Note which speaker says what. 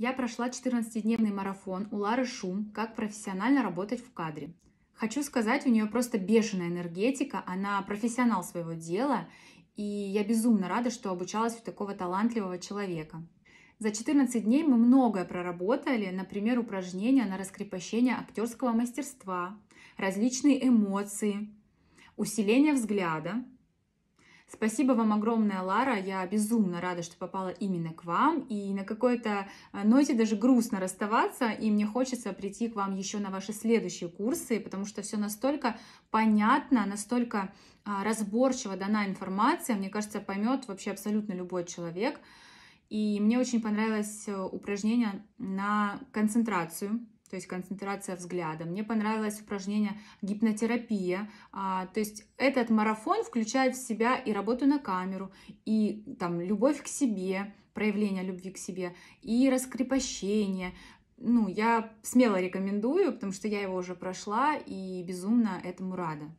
Speaker 1: Я прошла 14-дневный марафон у Лары Шум «Как профессионально работать в кадре». Хочу сказать, у нее просто бешеная энергетика, она профессионал своего дела, и я безумно рада, что обучалась у такого талантливого человека. За 14 дней мы многое проработали, например, упражнения на раскрепощение актерского мастерства, различные эмоции, усиление взгляда, Спасибо вам огромное, Лара. Я безумно рада, что попала именно к вам. И на какой-то э, ноте даже грустно расставаться, и мне хочется прийти к вам еще на ваши следующие курсы, потому что все настолько понятно, настолько а, разборчиво дана информация, мне кажется, поймет вообще абсолютно любой человек. И мне очень понравилось э, упражнение на концентрацию, то есть концентрация взгляда. Мне понравилось упражнение гипнотерапия, а, то есть этот марафон включает в себя и работу на камеру, и там любовь к себе, проявление любви к себе, и раскрепощение. Ну, я смело рекомендую, потому что я его уже прошла и безумно этому рада.